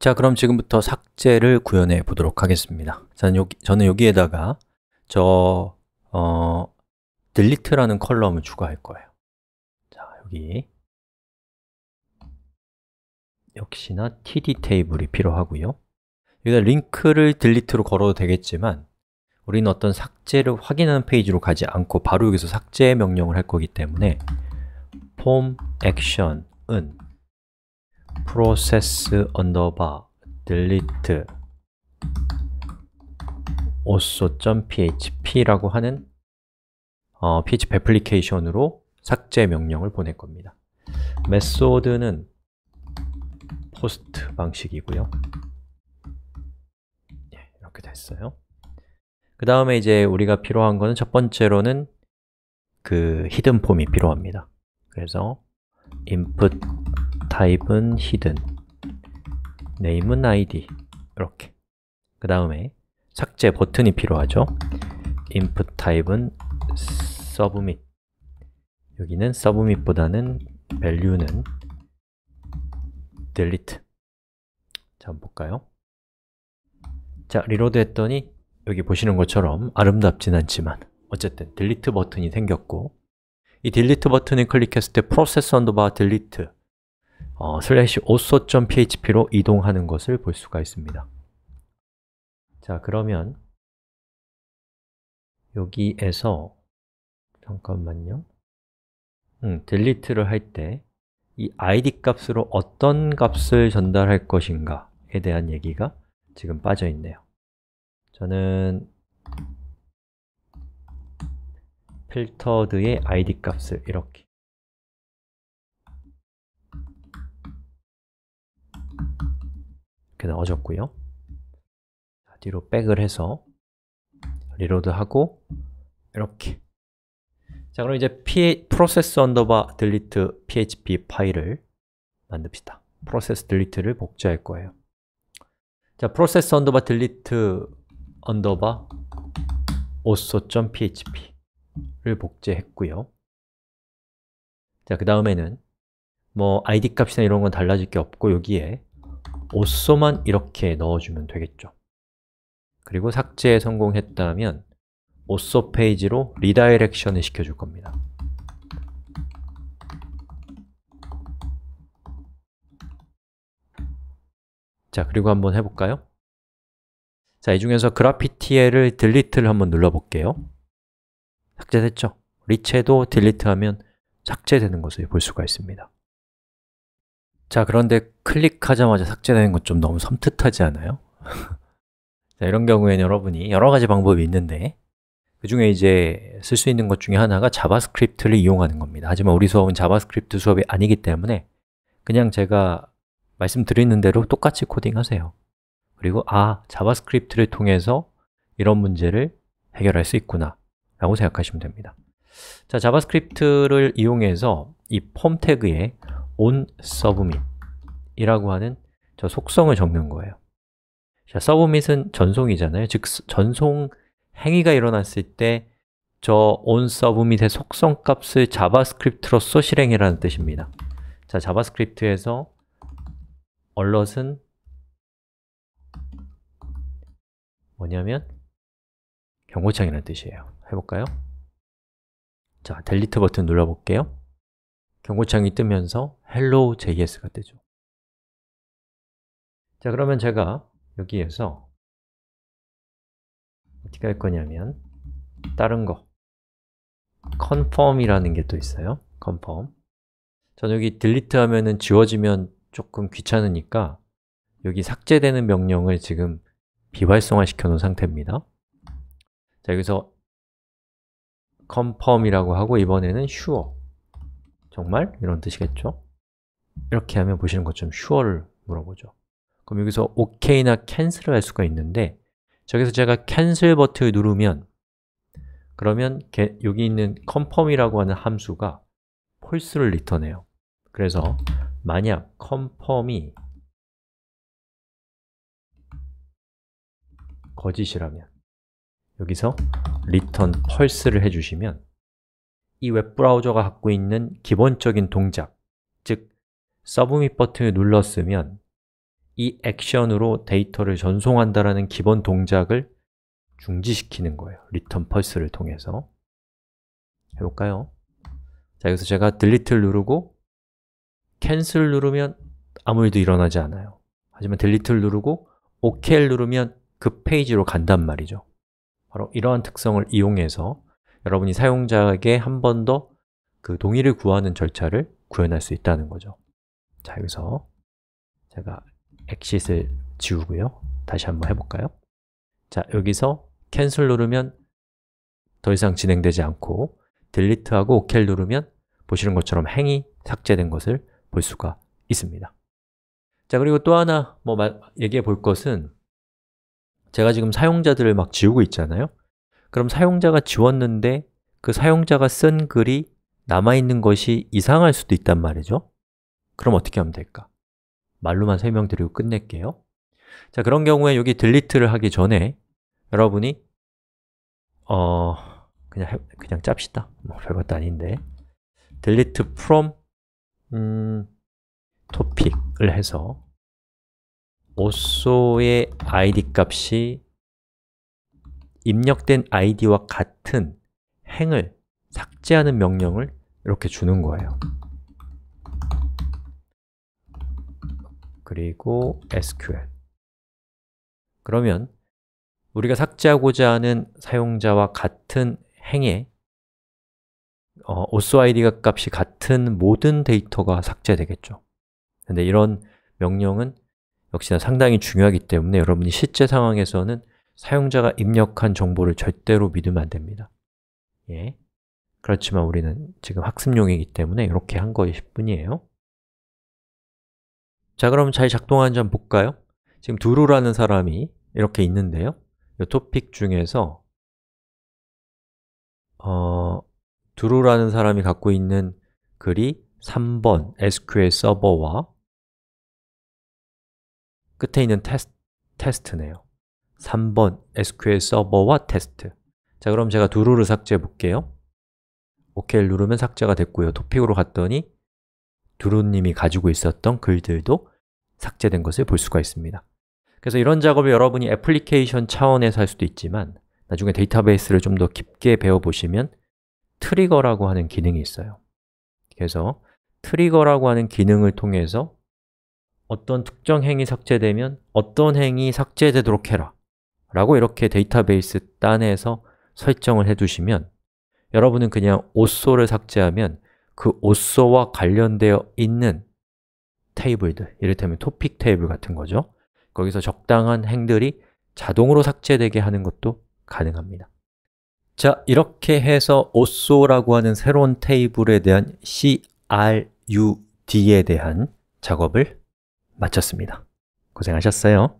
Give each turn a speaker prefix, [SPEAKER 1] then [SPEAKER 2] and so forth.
[SPEAKER 1] 자, 그럼 지금부터 삭제를 구현해 보도록 하겠습니다 저는, 여기, 저는 여기에다가 저 어, delete라는 컬럼을 추가할 거예요 자, 여기 역시나 td 테이블이 필요하고요 여기다 링크를 delete로 걸어도 되겠지만 우리는 어떤 삭제를 확인하는 페이지로 가지 않고 바로 여기서 삭제 명령을 할 거기 때문에 폼 액션은 process underbar delete also.php라고 하는 어, php 애플리케이션으로 삭제 명령을 보낼 겁니다. 메소드는 post 방식이고요. 예, 이렇게 됐어요. 그 다음에 이제 우리가 필요한 거는 첫 번째로는 그 히든 폼이 필요합니다. 그래서 input 타입은 hidden, name은 id 이렇게 그 다음에 삭제 버튼이 필요하죠 input 타입은 submit 여기는 submit보다는 value는 delete 자, 한번 볼까요? 자, 리로드 했더니 여기 보시는 것처럼 아름답진 않지만 어쨌든 delete 버튼이 생겼고 이 delete 버튼을 클릭했을 때 process underbar delete 어, 슬래시 also.php로 이동하는 것을 볼 수가 있습니다. 자, 그러면 여기에서 잠깐만요. 음, delete를 할 때 이 id 값으로 어떤 값을 전달할 것인가에 대한 얘기가 지금 빠져 있네요. 저는 필터드의 id 값을 이렇게 이렇게 넣어줬고요 뒤로 백을 해서 리로드하고 이렇게 자 그럼 이제 p process underbar delete php 파일을 만듭시다 process delete를 복제할 거예요 자 process underbar delete underbar also.php를 복제했고요 자그 다음에는 뭐 id 값이나 이런 건 달라질 게 없고 여기에 오소만 이렇게 넣어주면 되겠죠 그리고 삭제에 성공했다면 오소 페이지로 리다이렉션을 시켜줄 겁니다 자, 그리고 한번 해볼까요? 자, 이 중에서 그래피티에를 딜리트를 한번 눌러볼게요 삭제됐죠? 리체도 딜리트하면 삭제되는 것을 볼 수가 있습니다 자, 그런데 클릭하자마자 삭제되는 건 좀 너무 섬뜩하지 않아요? 자, 이런 경우에는 여러분이 여러 가지 방법이 있는데 그 중에 이제 쓸 수 있는 것 중에 하나가 자바스크립트를 이용하는 겁니다 하지만 우리 수업은 자바스크립트 수업이 아니기 때문에 그냥 제가 말씀드리는 대로 똑같이 코딩하세요 그리고 아, 자바스크립트를 통해서 이런 문제를 해결할 수 있구나 라고 생각하시면 됩니다 자, 자바스크립트를 이용해서 이 폼 태그에 on submit이라고 하는 저 속성을 적는 거예요 자, submit은 전송이잖아요 즉, 전송 행위가 일어났을 때 저 on submit의 속성 값을 자바스크립트로써 실행이라는 뜻입니다 자, 자바스크립트에서 alert은 뭐냐면 경고창이라는 뜻이에요 해볼까요? 자, 델리트 버튼 눌러볼게요 경고창이 뜨면서 hello JS가 되죠 자, 그러면 제가 여기에서 어떻게 할 거냐면 다른 거 confirm이라는 게 또 있어요 confirm 전 여기 delete 하면은 지워지면 조금 귀찮으니까 여기 삭제되는 명령을 지금 비활성화 시켜 놓은 상태입니다 자, 여기서 confirm이라고 하고 이번에는 sure 정말? 이런 뜻이겠죠? 이렇게 하면 보시는 것처럼 sure를 물어보죠 그럼 여기서 OK나 cancel을 할 수가 있는데 저기서 제가 cancel 버튼을 누르면 그러면 여기 있는 confirm이라고 하는 함수가 false를 r e t u r n 해요 그래서 만약 confirm이 거짓이라면 여기서 return false를 해주시면 이 웹브라우저가 갖고 있는 기본적인 동작 서브밋 버튼을 눌렀으면 이 액션으로 데이터를 전송한다라는 기본 동작을 중지시키는 거예요 리턴 펄스를 통해서 해볼까요? 자, 여기서 제가 d e l e t e 를 누르고 c c a n 캔슬 누르면 아무 일도 일어나지 않아요 하지만 d e l e t e 를 누르고 OK를 누르면 그 페이지로 간단 말이죠 바로 이러한 특성을 이용해서 여러분이 사용자에게 한 번 더 그 동의를 구하는 절차를 구현할 수 있다는 거죠 자, 여기서 제가 엑싯을 지우고요. 다시 한번 해볼까요? 자, 여기서 캔슬 누르면 더 이상 진행되지 않고 딜리트하고 오켈 누르면 보시는 것처럼 행이 삭제된 것을 볼 수가 있습니다. 자, 그리고 또 하나 뭐 얘기해 볼 것은 제가 지금 사용자들을 막 지우고 있잖아요. 그럼 사용자가 지웠는데 그 사용자가 쓴 글이 남아있는 것이 이상할 수도 있단 말이죠. 그럼 어떻게 하면 될까? 말로만 설명드리고 끝낼게요 자, 그런 경우에 여기 딜리트를 하기 전에 여러분이 어... 그냥 해, 그냥 짭시다 뭐 별것도 아닌데 delete from 음, topic을 해서 also의 id 값이 입력된 id와 같은 행을 삭제하는 명령을 이렇게 주는 거예요 그리고 SQL 그러면 우리가 삭제하고자 하는 사용자와 같은 행에 어, o s i d 값이 같은 모든 데이터가 삭제되겠죠 근데 이런 명령은 역시나 상당히 중요하기 때문에 여러분이 실제 상황에서는 사용자가 입력한 정보를 절대로 믿으면 안 됩니다 예. 그렇지만 우리는 지금 학습용이기 때문에 이렇게 한 거일 뿐이에요 자 그럼 잘 작동하는지 한번 볼까요? 지금 두루라는 사람이 이렇게 있는데요 이 토픽 중에서 어, 두루라는 사람이 갖고 있는 글이 3번 SQL 서버와 끝에 있는 테스트, 테스트네요 3번 SQL 서버와 테스트 자 그럼 제가 두루를 삭제해 볼게요 OK를 누르면 삭제가 됐고요 토픽으로 갔더니 두루님이 가지고 있었던 글들도 삭제된 것을 볼 수가 있습니다 그래서 이런 작업을 여러분이 애플리케이션 차원에서 할 수도 있지만 나중에 데이터베이스를 좀 더 깊게 배워보시면 트리거라고 하는 기능이 있어요 그래서 트리거라고 하는 기능을 통해서 어떤 특정 행이 삭제되면 어떤 행이 삭제되도록 해라 라고 이렇게 데이터베이스 단에서 설정을 해두시면 여러분은 그냥 오소를 삭제하면 그오소와 관련되어 있는 테이블들, 이를테면 토픽 테이블 같은 거죠 거기서 적당한 행들이 자동으로 삭제되게 하는 것도 가능합니다 자, 이렇게 해서 OSO라고 하는 새로운 테이블에 대한 CRUD에 대한 작업을 마쳤습니다 고생하셨어요